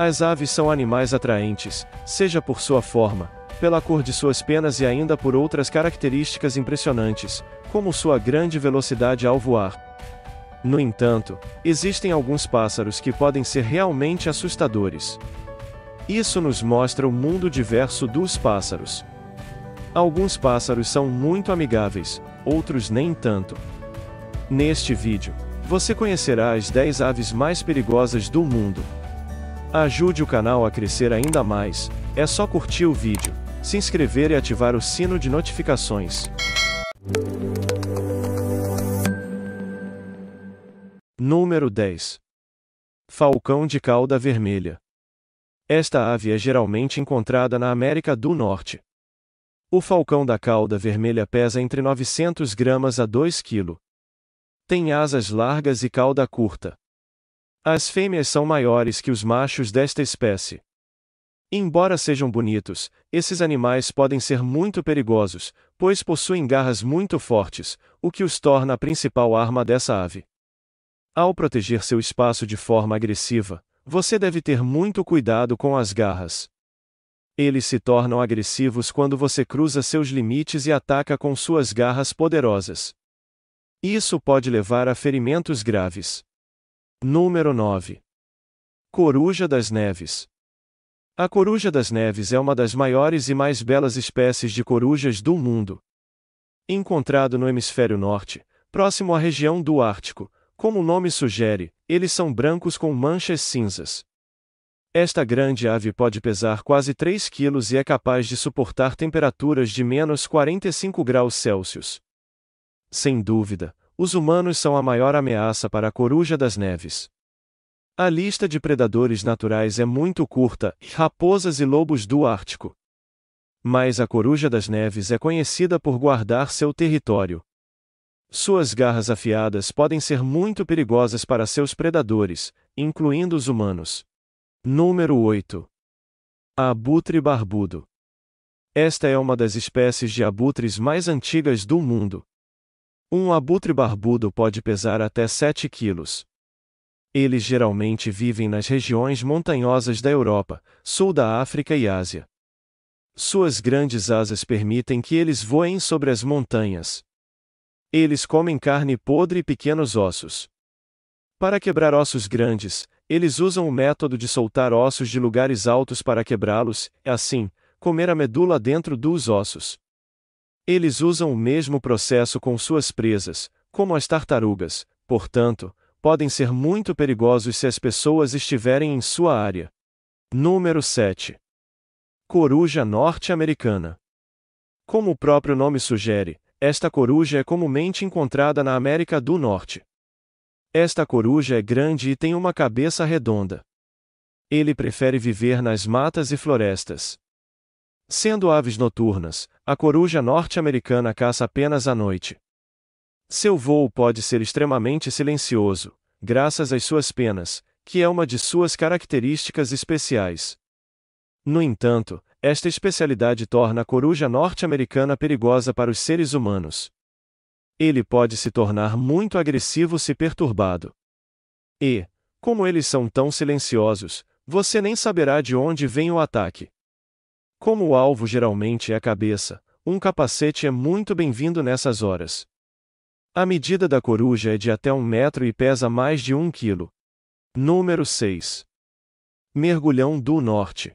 As aves são animais atraentes, seja por sua forma, pela cor de suas penas e ainda por outras características impressionantes, como sua grande velocidade ao voar. No entanto, existem alguns pássaros que podem ser realmente assustadores. Isso nos mostra o mundo diverso dos pássaros. Alguns pássaros são muito amigáveis, outros nem tanto. Neste vídeo, você conhecerá as 10 aves mais perigosas do mundo. Ajude o canal a crescer ainda mais, é só curtir o vídeo, se inscrever e ativar o sino de notificações. Número 10. Falcão de cauda vermelha. Esta ave é geralmente encontrada na América do Norte. O falcão da cauda vermelha pesa entre 900 gramas a 2 kg. Tem asas largas e cauda curta. As fêmeas são maiores que os machos desta espécie. Embora sejam bonitos, esses animais podem ser muito perigosos, pois possuem garras muito fortes, o que os torna a principal arma dessa ave. Ao proteger seu espaço de forma agressiva, você deve ter muito cuidado com as garras. Eles se tornam agressivos quando você cruza seus limites e ataca com suas garras poderosas. Isso pode levar a ferimentos graves. Número 9. Coruja das Neves. A coruja das neves é uma das maiores e mais belas espécies de corujas do mundo. Encontrado no hemisfério norte, próximo à região do Ártico, como o nome sugere, eles são brancos com manchas cinzas. Esta grande ave pode pesar quase 3 quilos e é capaz de suportar temperaturas de menos 45 graus Celsius. Sem dúvida, os humanos são a maior ameaça para a coruja das neves. A lista de predadores naturais é muito curta, raposas e lobos do Ártico. Mas a coruja das neves é conhecida por guardar seu território. Suas garras afiadas podem ser muito perigosas para seus predadores, incluindo os humanos. Número 8. Abutre barbudo. Esta é uma das espécies de abutres mais antigas do mundo. Um abutre barbudo pode pesar até 7 quilos. Eles geralmente vivem nas regiões montanhosas da Europa, sul da África e Ásia. Suas grandes asas permitem que eles voem sobre as montanhas. Eles comem carne podre e pequenos ossos. Para quebrar ossos grandes, eles usam o método de soltar ossos de lugares altos para quebrá-los, assim, comer a medula dentro dos ossos. Eles usam o mesmo processo com suas presas, como as tartarugas, portanto, podem ser muito perigosos se as pessoas estiverem em sua área. Número 7. Coruja norte-americana. Como o próprio nome sugere, esta coruja é comumente encontrada na América do Norte. Esta coruja é grande e tem uma cabeça redonda. Ele prefere viver nas matas e florestas. Sendo aves noturnas, a coruja norte-americana caça apenas à noite. Seu voo pode ser extremamente silencioso, graças às suas penas, que é uma de suas características especiais. No entanto, esta especialidade torna a coruja norte-americana perigosa para os seres humanos. Ele pode se tornar muito agressivo se perturbado. E, como eles são tão silenciosos, você nem saberá de onde vem o ataque. Como o alvo geralmente é a cabeça, um capacete é muito bem-vindo nessas horas. A medida da coruja é de até um metro e pesa mais de um quilo. Número 6. Mergulhão do Norte.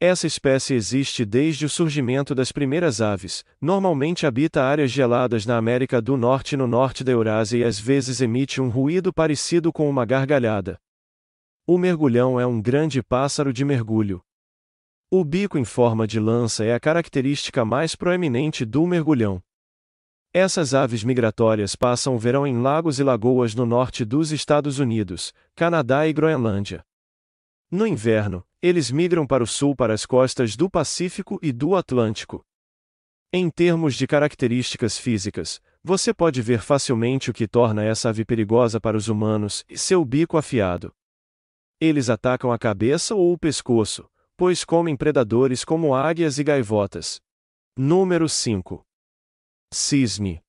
Essa espécie existe desde o surgimento das primeiras aves, normalmente habita áreas geladas na América do Norte e no norte da Eurásia e às vezes emite um ruído parecido com uma gargalhada. O mergulhão é um grande pássaro de mergulho. O bico em forma de lança é a característica mais proeminente do mergulhão. Essas aves migratórias passam o verão em lagos e lagoas no norte dos Estados Unidos, Canadá e Groenlândia. No inverno, eles migram para o sul para as costas do Pacífico e do Atlântico. Em termos de características físicas, você pode ver facilmente o que torna essa ave perigosa para os humanos e seu bico afiado. Eles atacam a cabeça ou o pescoço, pois comem predadores como águias e gaivotas. Número 5. Cisne.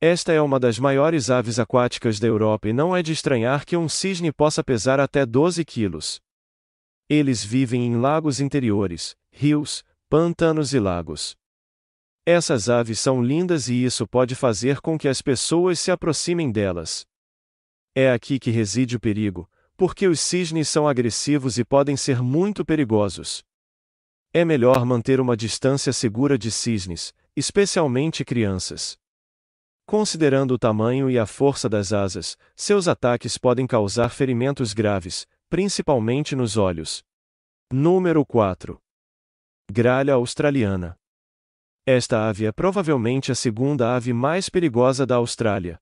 Esta é uma das maiores aves aquáticas da Europa e não é de estranhar que um cisne possa pesar até 12 quilos. Eles vivem em lagos interiores, rios, pantanos e lagos. Essas aves são lindas e isso pode fazer com que as pessoas se aproximem delas. É aqui que reside o perigo, porque os cisnes são agressivos e podem ser muito perigosos. É melhor manter uma distância segura de cisnes, especialmente crianças. Considerando o tamanho e a força das asas, seus ataques podem causar ferimentos graves, principalmente nos olhos. Número 4. Gralha australiana. Esta ave é provavelmente a segunda ave mais perigosa da Austrália.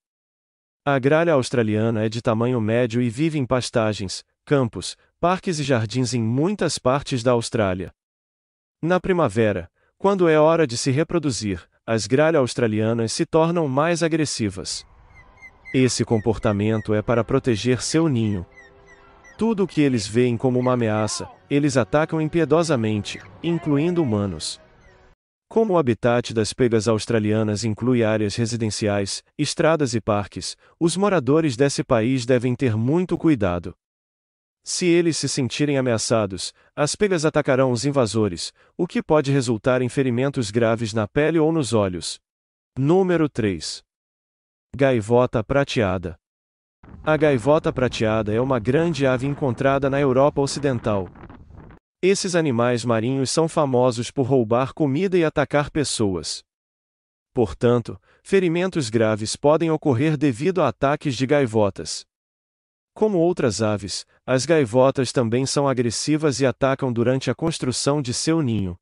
A gralha australiana é de tamanho médio e vive em pastagens, campos, parques e jardins em muitas partes da Austrália. Na primavera, quando é hora de se reproduzir, as gralhas australianas se tornam mais agressivas. Esse comportamento é para proteger seu ninho. Tudo o que eles veem como uma ameaça, eles atacam impiedosamente, incluindo humanos. Como o habitat das pegas australianas inclui áreas residenciais, estradas e parques, os moradores desse país devem ter muito cuidado. Se eles se sentirem ameaçados, as pegas atacarão os invasores, o que pode resultar em ferimentos graves na pele ou nos olhos. Número 3 Gaivota Prateada A gaivota prateada é uma grande ave encontrada na Europa Ocidental, esses animais marinhos são famosos por roubar comida e atacar pessoas. Portanto, ferimentos graves podem ocorrer devido a ataques de gaivotas. Como outras aves, as gaivotas também são agressivas e atacam durante a construção de seu ninho.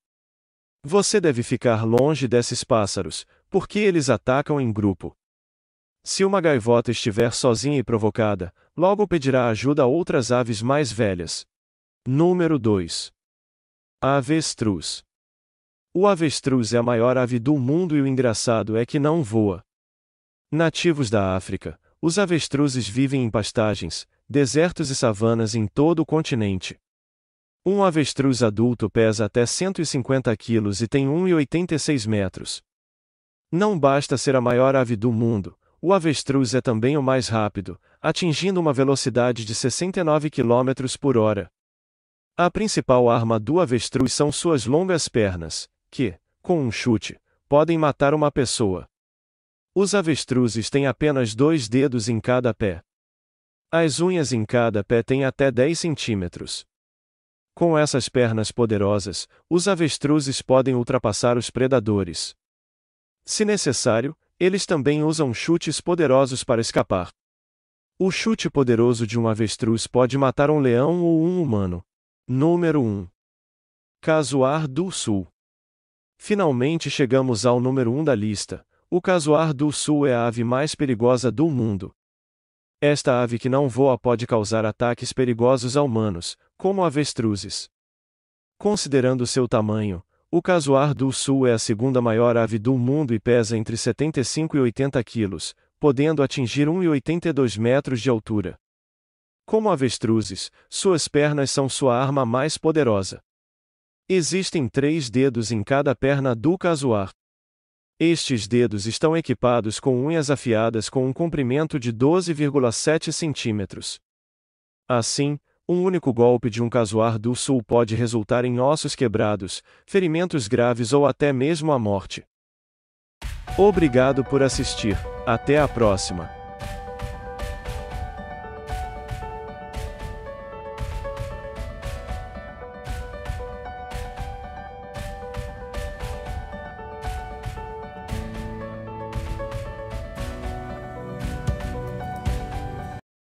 Você deve ficar longe desses pássaros, porque eles atacam em grupo. Se uma gaivota estiver sozinha e provocada, logo pedirá ajuda a outras aves mais velhas. Número 2. A avestruz. O avestruz é a maior ave do mundo e o engraçado é que não voa. Nativos da África, os avestruzes vivem em pastagens, desertos e savanas em todo o continente. Um avestruz adulto pesa até 150 quilos e tem 1,86 metros. Não basta ser a maior ave do mundo, o avestruz é também o mais rápido, atingindo uma velocidade de 69 km por hora. A principal arma do avestruz são suas longas pernas, que, com um chute, podem matar uma pessoa. Os avestruzes têm apenas dois dedos em cada pé. As unhas em cada pé têm até 10 centímetros. Com essas pernas poderosas, os avestruzes podem ultrapassar os predadores. Se necessário, eles também usam chutes poderosos para escapar. O chute poderoso de um avestruz pode matar um leão ou um humano. Número 1. Casuar do Sul. Finalmente chegamos ao número 1 da lista. O casuar do Sul é a ave mais perigosa do mundo. Esta ave que não voa pode causar ataques perigosos a humanos, como avestruzes. Considerando seu tamanho, o casuar do Sul é a segunda maior ave do mundo e pesa entre 75 e 80 quilos, podendo atingir 1,82 metros de altura. Como avestruzes, suas pernas são sua arma mais poderosa. Existem três dedos em cada perna do casuar. Estes dedos estão equipados com unhas afiadas com um comprimento de 12,7 centímetros. Assim, um único golpe de um casuar do sul pode resultar em ossos quebrados, ferimentos graves ou até mesmo a morte. Obrigado por assistir. Até a próxima.